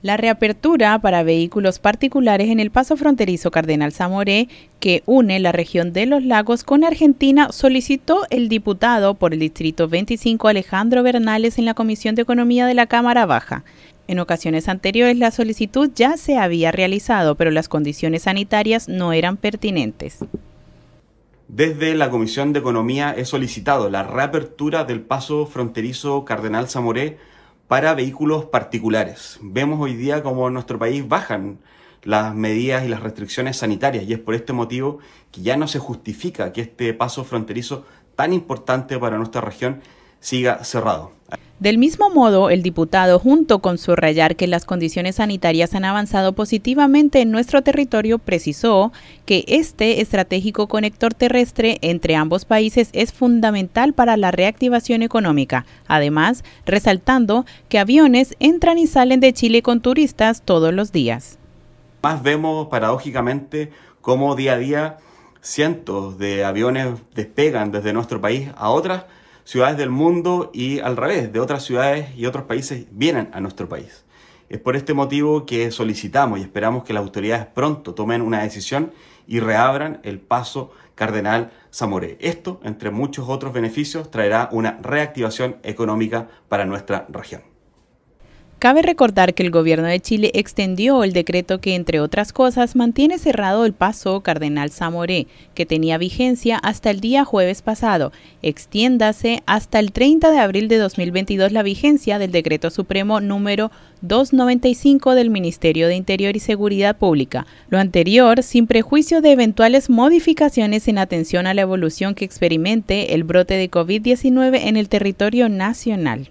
La reapertura para vehículos particulares en el paso fronterizo Cardenal Zamoré, que une la región de los lagos con Argentina, solicitó el diputado por el Distrito 25 Alejandro Bernales en la Comisión de Economía de la Cámara Baja. En ocasiones anteriores la solicitud ya se había realizado, pero las condiciones sanitarias no eran pertinentes. Desde la Comisión de Economía he solicitado la reapertura del paso fronterizo Cardenal Zamoré para vehículos particulares. Vemos hoy día como en nuestro país bajan las medidas y las restricciones sanitarias y es por este motivo que ya no se justifica que este paso fronterizo tan importante para nuestra región siga cerrado. Del mismo modo, el diputado, junto con subrayar que las condiciones sanitarias han avanzado positivamente en nuestro territorio, precisó que este estratégico conector terrestre entre ambos países es fundamental para la reactivación económica, además resaltando que aviones entran y salen de Chile con turistas todos los días. Más vemos paradójicamente cómo día a día cientos de aviones despegan desde nuestro país a otras ciudades del mundo y al revés, de otras ciudades y otros países vienen a nuestro país. Es por este motivo que solicitamos y esperamos que las autoridades pronto tomen una decisión y reabran el paso Cardenal Zamoré. Esto, entre muchos otros beneficios, traerá una reactivación económica para nuestra región. Cabe recordar que el gobierno de Chile extendió el decreto que, entre otras cosas, mantiene cerrado el paso Cardenal Zamoré, que tenía vigencia hasta el día jueves pasado. Extiéndase hasta el 30 de abril de 2022 la vigencia del decreto supremo número 295 del Ministerio de Interior y Seguridad Pública. Lo anterior, sin prejuicio de eventuales modificaciones en atención a la evolución que experimente el brote de COVID-19 en el territorio nacional.